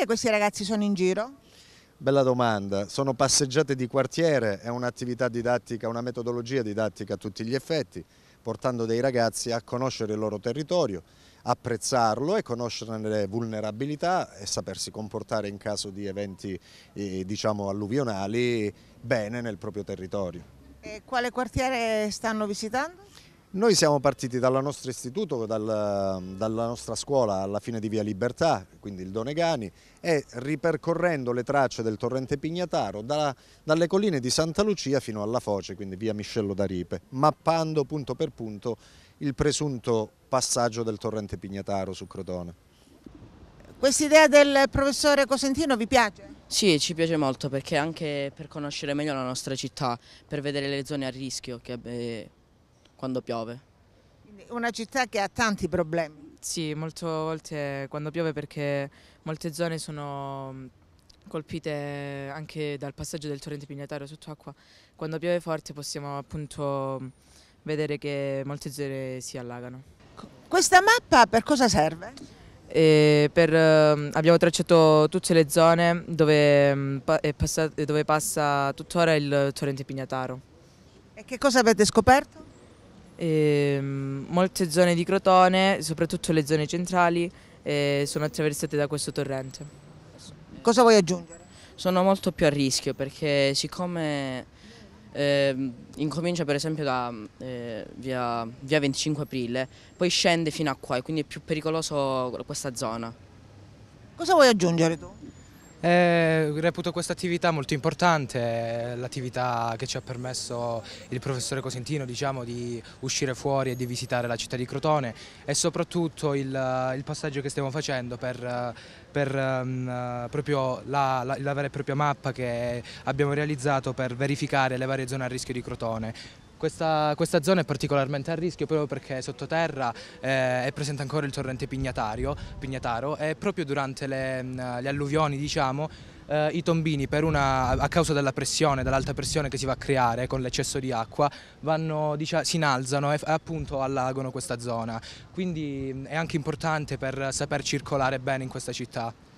perché questi ragazzi sono in giro? Bella domanda, sono passeggiate di quartiere, è un'attività didattica, una metodologia didattica a tutti gli effetti, portando dei ragazzi a conoscere il loro territorio, apprezzarlo e conoscere le vulnerabilità e sapersi comportare in caso di eventi eh, diciamo alluvionali bene nel proprio territorio. E quale quartiere stanno visitando? Noi siamo partiti dal nostro istituto, dal, dalla nostra scuola alla fine di Via Libertà, quindi il Donegani, e ripercorrendo le tracce del torrente Pignataro da, dalle colline di Santa Lucia fino alla foce, quindi via Miscello d'Aripe, mappando punto per punto il presunto passaggio del torrente Pignataro su Crotone. Quest'idea del professore Cosentino vi piace? Sì, ci piace molto perché anche per conoscere meglio la nostra città, per vedere le zone a rischio che eh, quando piove. Una città che ha tanti problemi. Sì, molte volte quando piove perché molte zone sono mm, colpite anche dal passaggio del torrente pignatario acqua. Quando piove forte possiamo appunto mm, vedere che molte zone si allagano. Questa mappa per cosa serve? Per, mm, abbiamo tracciato tutte le zone dove, passa, dove passa tuttora il torrente pignataro. E che cosa avete scoperto? E, ehm, molte zone di Crotone, soprattutto le zone centrali, eh, sono attraversate da questo torrente. Cosa vuoi aggiungere? Sono molto più a rischio perché siccome eh, incomincia per esempio da eh, via, via 25 aprile, poi scende fino a qua e quindi è più pericoloso questa zona. Cosa vuoi aggiungere tu? Eh, reputo questa attività molto importante, eh, l'attività che ci ha permesso il professore Cosentino diciamo, di uscire fuori e di visitare la città di Crotone e soprattutto il, eh, il passaggio che stiamo facendo per, eh, per um, proprio la, la, la vera e propria mappa che abbiamo realizzato per verificare le varie zone a rischio di Crotone. Questa, questa, zona è particolarmente a rischio proprio perché sottoterra eh, è presente ancora il torrente Pignataro e proprio durante le, mm, le alluvioni diciamo, eh, i tombini una, a causa della pressione, dell'alta pressione che si va a creare con l'eccesso di acqua vanno, diciamo, si innalzano e appunto allagano questa zona. Quindi mm, è anche importante per saper circolare bene in questa città.